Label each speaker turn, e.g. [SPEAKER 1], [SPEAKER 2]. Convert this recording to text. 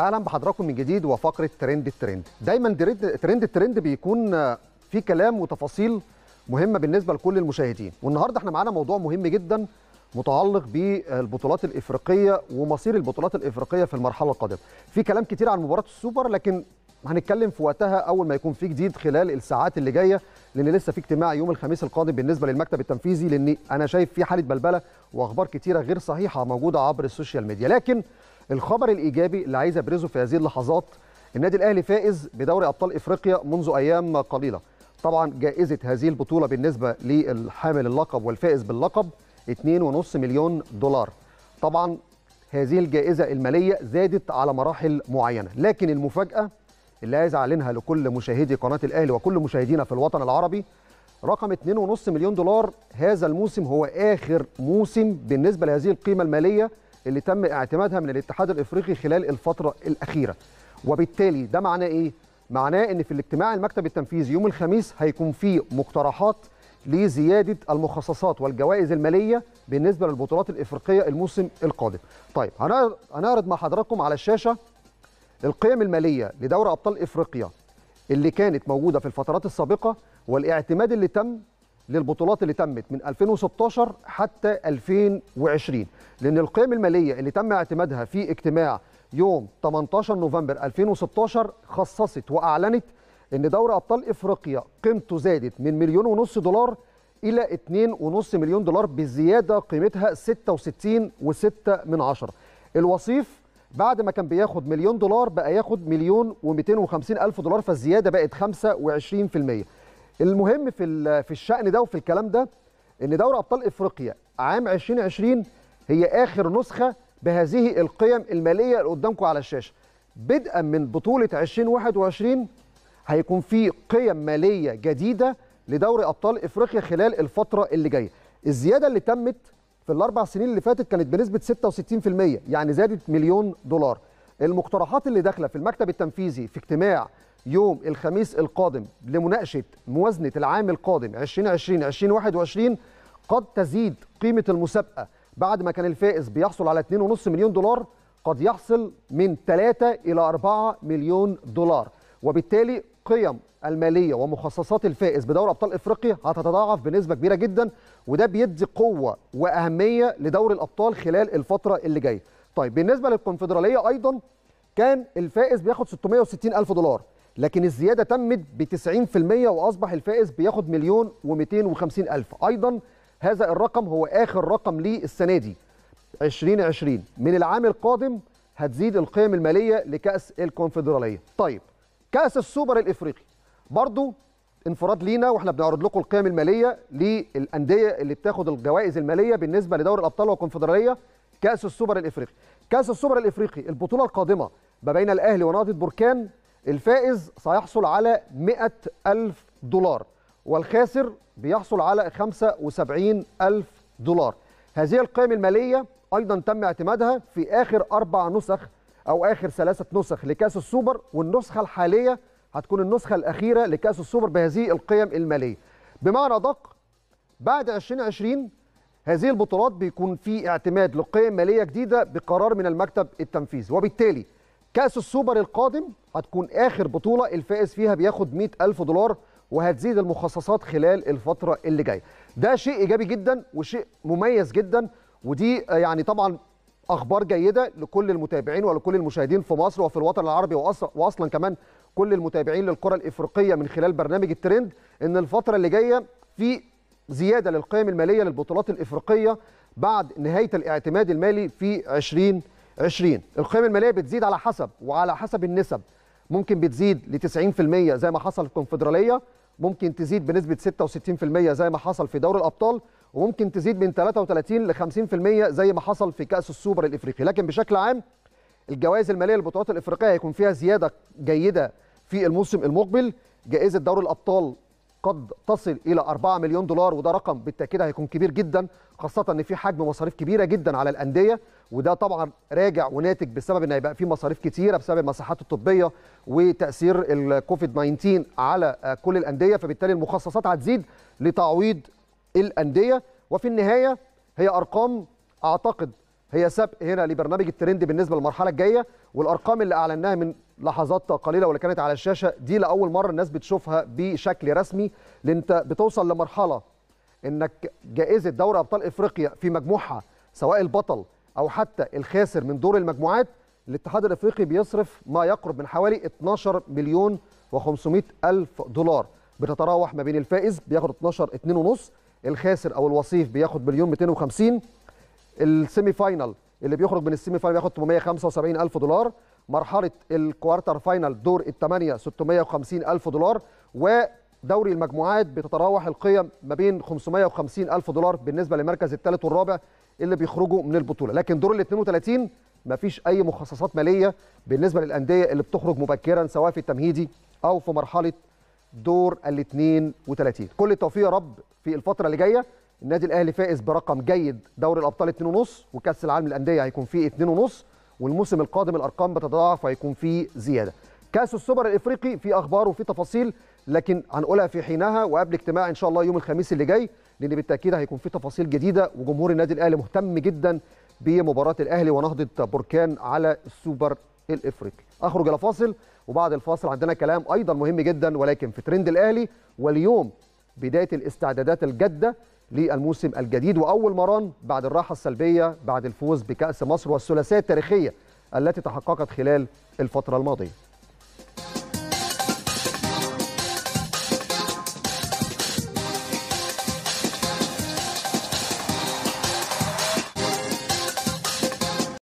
[SPEAKER 1] اهلا بحضراتكم من جديد وفقره ترند الترند دايما ترند الترند بيكون آه، في كلام وتفاصيل مهمه بالنسبه لكل المشاهدين والنهارده احنا معانا موضوع مهم جدا متعلق بالبطولات الافريقيه ومصير البطولات الافريقيه في المرحله القادمه في كلام كتير عن مباراه السوبر لكن هنتكلم في وقتها اول ما يكون في جديد خلال الساعات اللي جايه لان لسه في اجتماع يوم الخميس القادم بالنسبه للمكتب التنفيذي لان انا شايف في حاله بلبله واخبار كتيره غير صحيحه موجوده عبر السوشيال ميديا لكن الخبر الايجابي اللي عايز ابرزه في هذه اللحظات النادي الاهلي فائز بدوري ابطال افريقيا منذ ايام قليله طبعا جائزه هذه البطوله بالنسبه للحامل اللقب والفائز باللقب 2.5 مليون دولار طبعا هذه الجائزه الماليه زادت على مراحل معينه لكن المفاجاه اللي عايز اعلنها لكل مشاهدي قناه الاهلي وكل مشاهدينا في الوطن العربي رقم 2.5 مليون دولار هذا الموسم هو اخر موسم بالنسبه لهذه القيمه الماليه اللي تم اعتمادها من الاتحاد الافريقي خلال الفتره الاخيره وبالتالي ده معناه ايه معناه ان في الاجتماع المكتب التنفيذي يوم الخميس هيكون فيه مقترحات لزياده المخصصات والجوائز الماليه بالنسبه للبطولات الافريقيه الموسم القادم طيب هنعرض مع حضراتكم على الشاشه القيم الماليه لدوري ابطال افريقيا اللي كانت موجوده في الفترات السابقه والاعتماد اللي تم للبطولات اللي تمت من 2016 حتى 2020 لأن القيم المالية اللي تم اعتمادها في اجتماع يوم 18 نوفمبر 2016 خصصت وأعلنت أن دوري أبطال إفريقيا قيمته زادت من مليون ونص دولار إلى 2.5 مليون دولار بزيادة قيمتها 66.6 من عشرة الوصيف بعد ما كان بياخد مليون دولار بقى ياخد مليون و250 ألف دولار فالزيادة بقت 25% المهم في في الشأن ده وفي الكلام ده ان دوري ابطال افريقيا عام 2020 هي اخر نسخه بهذه القيم الماليه اللي قدامكم على الشاشه بدءا من بطوله 2021 هيكون في قيم ماليه جديده لدوري ابطال افريقيا خلال الفتره اللي جايه الزياده اللي تمت في الاربع سنين اللي فاتت كانت بنسبه 66% يعني زادت مليون دولار المقترحات اللي داخله في المكتب التنفيذي في اجتماع يوم الخميس القادم لمناقشه موازنه العام القادم 2020 2021 قد تزيد قيمه المسابقه بعد ما كان الفائز بيحصل على 2.5 مليون دولار قد يحصل من 3 الى 4 مليون دولار وبالتالي قيم الماليه ومخصصات الفائز بدوري ابطال افريقيا هتتضاعف بنسبه كبيره جدا وده بيدي قوه واهميه لدوري الابطال خلال الفتره اللي جايه طيب بالنسبه للكونفدراليه ايضا كان الفائز بياخد 660 الف دولار لكن الزياده تمت ب 90% واصبح الفائز بياخد مليون و250 الف ايضا هذا الرقم هو اخر رقم للسنة السنه دي 2020 من العام القادم هتزيد القيم الماليه لكاس الكونفدراليه طيب كاس السوبر الافريقي برضو انفراد لينا واحنا بنعرض لكم القيم الماليه للانديه اللي بتاخد الجوائز الماليه بالنسبه لدوري الابطال والكونفدراليه كاس السوبر الافريقي كاس السوبر الافريقي البطوله القادمه ما بين الاهلي ونادي بركان الفائز سيحصل على 100 ألف دولار والخاسر بيحصل على 75 ألف دولار هذه القيم المالية أيضا تم اعتمادها في آخر أربع نسخ أو آخر ثلاثة نسخ لكأس السوبر والنسخة الحالية هتكون النسخة الأخيرة لكأس السوبر بهذه القيم المالية بمعنى ادق بعد 2020 هذه البطولات بيكون في اعتماد لقيم ماليه جديده بقرار من المكتب التنفيذي وبالتالي كاس السوبر القادم هتكون اخر بطوله الفائز فيها بياخد 100 الف دولار وهتزيد المخصصات خلال الفتره اللي جايه ده شيء ايجابي جدا وشيء مميز جدا ودي يعني طبعا اخبار جيده لكل المتابعين ولكل المشاهدين في مصر وفي الوطن العربي واصلا كمان كل المتابعين للكره الافريقيه من خلال برنامج الترند ان الفتره اللي جايه في زياده للقيم الماليه للبطولات الافريقيه بعد نهايه الاعتماد المالي في 2020 القيم الماليه بتزيد على حسب وعلى حسب النسب ممكن بتزيد ل 90% زي ما حصل في الكونفدراليه ممكن تزيد بنسبه 66% زي ما حصل في دوري الابطال وممكن تزيد من 33 ل 50% زي ما حصل في كاس السوبر الافريقي لكن بشكل عام الجوائز الماليه للبطولات الافريقيه هيكون فيها زياده جيده في الموسم المقبل جائزه دوري الابطال قد تصل الى 4 مليون دولار وده رقم بالتاكيد هيكون كبير جدا خاصه ان في حجم مصاريف كبيره جدا على الانديه وده طبعا راجع وناتج بسبب ان هيبقى في مصاريف كتيره بسبب المساحات الطبيه وتاثير الكوفيد 19 على آه، كل الانديه فبالتالي المخصصات هتزيد لتعويض الانديه وفي النهايه هي ارقام اعتقد هي سبق هنا لبرنامج الترند بالنسبه للمرحله الجايه والارقام اللي اعلناها من لحظات قليله واللي كانت على الشاشه دي لاول مره الناس بتشوفها بشكل رسمي لان انت بتوصل لمرحله انك جائزه دوري ابطال افريقيا في مجموعها سواء البطل او حتى الخاسر من دور المجموعات الاتحاد الافريقي بيصرف ما يقرب من حوالي 12 مليون و500 الف دولار بتتراوح ما بين الفائز بياخد 12 2.5 الخاسر او الوصيف بياخد مليون 250 السيمي فاينل اللي بيخرج من السيمي فاينل بياخد 875 الف دولار مرحله الكوارتر فاينل دور الثمانيه 650 الف دولار ودوري المجموعات بتتراوح القيم ما بين 550 الف دولار بالنسبه للمركز الثالث والرابع اللي بيخرجوا من البطوله لكن دور ال 32 مفيش اي مخصصات ماليه بالنسبه للانديه اللي بتخرج مبكرا سواء في التمهيدي او في مرحله دور ال 32 كل التوفيق يا رب في الفتره اللي جايه النادي الاهلي فائز برقم جيد دوري الابطال 2.5 وكاس العالم للانديه هيكون فيه 2.5 والموسم القادم الارقام بتتضاعف وهيكون فيه زياده كاس السوبر الافريقي في اخبار وفي تفاصيل لكن هنقولها في حينها وقبل اجتماع ان شاء الله يوم الخميس اللي جاي لان بالتاكيد هيكون في تفاصيل جديده وجمهور النادي الاهلي مهتم جدا بمباراه الاهلي ونهضه بركان على السوبر الافريقي اخرج الى فاصل وبعد الفاصل عندنا كلام ايضا مهم جدا ولكن في ترند الاهلي واليوم بدايه الاستعدادات الجاده للموسم الجديد واول مران بعد الراحه السلبيه بعد الفوز بكاس مصر والثلاثيه التاريخيه التي تحققت خلال الفتره الماضيه